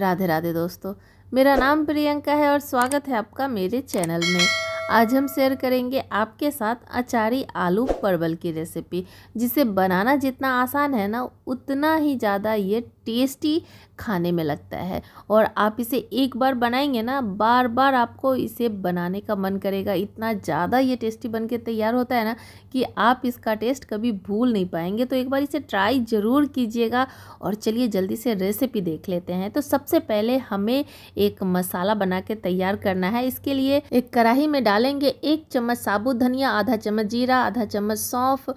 राधे राधे दोस्तों मेरा नाम प्रियंका है और स्वागत है आपका मेरे चैनल में आज हम शेयर करेंगे आपके साथ अचारी आलू परवल की रेसिपी जिसे बनाना जितना आसान है ना उतना ही ज़्यादा ये टेस्टी खाने में लगता है और आप इसे एक बार बनाएंगे ना बार बार आपको इसे बनाने का मन करेगा इतना ज़्यादा ये टेस्टी बन के तैयार होता है ना कि आप इसका टेस्ट कभी भूल नहीं पाएंगे तो एक बार इसे ट्राई ज़रूर कीजिएगा और चलिए जल्दी से रेसिपी देख लेते हैं तो सबसे पहले हमें एक मसाला बना के तैयार करना है इसके लिए एक कढ़ाही में डाल डालेंगे एक चम्मच साबुत धनिया आधा चम्मच जीरा आधा चम्मच सौंफ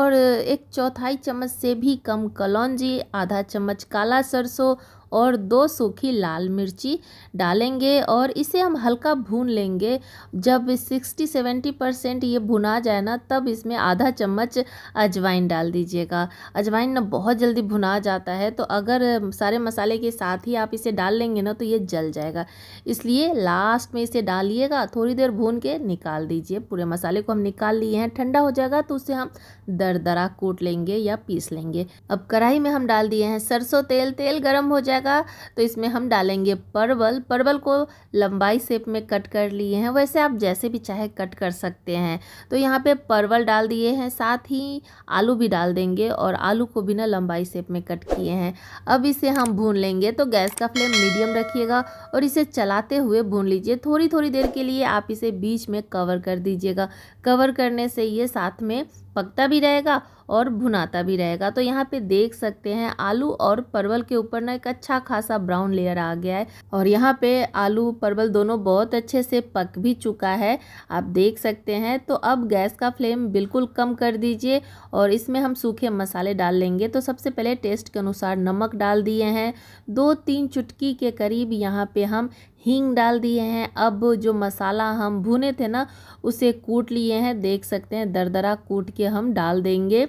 और एक चौथाई चम्मच से भी कम कलौंजी आधा चम्मच काला सरसों और दो सूखी लाल मिर्ची डालेंगे और इसे हम हल्का भून लेंगे जब सिक्सटी सेवेंटी परसेंट ये भुना जाए ना तब इसमें आधा चम्मच अजवाइन डाल दीजिएगा अजवाइन ना बहुत जल्दी भुना जाता है तो अगर सारे मसाले के साथ ही आप इसे डाल लेंगे ना तो ये जल जाएगा इसलिए लास्ट में इसे डालिएगा थोड़ी देर भून के निकाल दीजिए पूरे मसाले को हम निकाल लिए हैं ठंडा हो जाएगा तो उसे हम दर कूट लेंगे या पीस लेंगे अब कढ़ाई में हम डाल दिए हैं सरसों तेल तेल गर्म हो जाए जाएगा तो इसमें हम डालेंगे परवल परवल को लंबाई शेप में कट कर लिए हैं वैसे आप जैसे भी चाहे कट कर सकते हैं तो यहाँ पे परवल डाल दिए हैं साथ ही आलू भी डाल देंगे और आलू को भी ना लंबाई शेप में कट किए हैं अब इसे हम भून लेंगे तो गैस का फ्लेम मीडियम रखिएगा और इसे चलाते हुए भून लीजिए थोड़ी थोड़ी देर के लिए आप इसे बीच में कवर कर दीजिएगा कवर करने से ये साथ में पकता भी रहेगा और भुनाता भी रहेगा तो यहाँ पे देख सकते हैं आलू और परवल के ऊपर ना एक अच्छा खासा ब्राउन लेयर आ गया है और यहाँ पे आलू परवल दोनों बहुत अच्छे से पक भी चुका है आप देख सकते हैं तो अब गैस का फ्लेम बिल्कुल कम कर दीजिए और इसमें हम सूखे मसाले डाल लेंगे तो सबसे पहले टेस्ट के अनुसार नमक डाल दिए हैं दो तीन चुटकी के करीब यहाँ पे हम हींग डाल दिए हैं अब जो मसाला हम भुने थे ना उसे कूट लिए हैं देख सकते हैं दरदरा कूट के हम डाल देंगे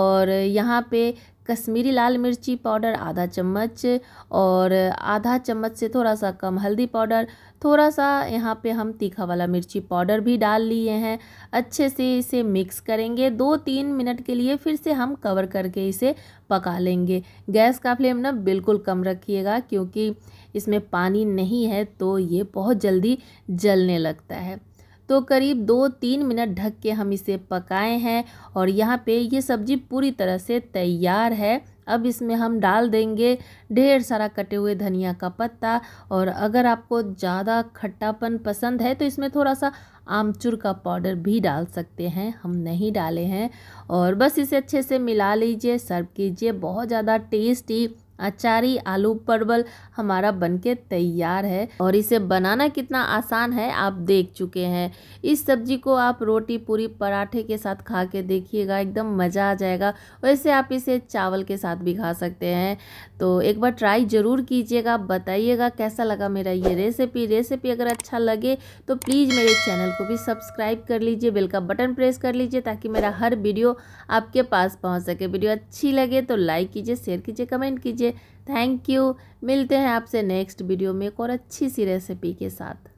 और यहाँ पे कश्मीरी लाल मिर्ची पाउडर आधा चम्मच और आधा चम्मच से थोड़ा सा कम हल्दी पाउडर थोड़ा सा यहाँ पे हम तीखा वाला मिर्ची पाउडर भी डाल लिए हैं अच्छे से इसे मिक्स करेंगे दो तीन मिनट के लिए फिर से हम कवर करके इसे पका लेंगे गैस का फ्लेम ना बिल्कुल कम रखिएगा क्योंकि इसमें पानी नहीं है तो ये बहुत जल्दी जलने लगता है तो करीब दो तीन मिनट ढक के हम इसे पकाए हैं और यहाँ पे ये सब्ज़ी पूरी तरह से तैयार है अब इसमें हम डाल देंगे ढेर सारा कटे हुए धनिया का पत्ता और अगर आपको ज़्यादा खट्टापन पसंद है तो इसमें थोड़ा सा आमचूर का पाउडर भी डाल सकते हैं हम नहीं डाले हैं और बस इसे अच्छे से मिला लीजिए सर्व कीजिए बहुत ज़्यादा टेस्टी अचारी आलू परवल हमारा बनके तैयार है और इसे बनाना कितना आसान है आप देख चुके हैं इस सब्जी को आप रोटी पूरी पराठे के साथ खा के देखिएगा एकदम मज़ा आ जाएगा वैसे आप इसे चावल के साथ भी खा सकते हैं तो एक बार ट्राई ज़रूर कीजिएगा बताइएगा कैसा लगा मेरा ये रेसिपी रेसिपी अगर अच्छा लगे तो प्लीज़ मेरे चैनल को भी सब्सक्राइब कर लीजिए बेल का बटन प्रेस कर लीजिए ताकि मेरा हर वीडियो आपके पास पहुँच सके वीडियो अच्छी लगे तो लाइक कीजिए शेयर कीजिए कमेंट कीजिए थैंक यू मिलते हैं आपसे नेक्स्ट वीडियो में एक और अच्छी सी रेसिपी के साथ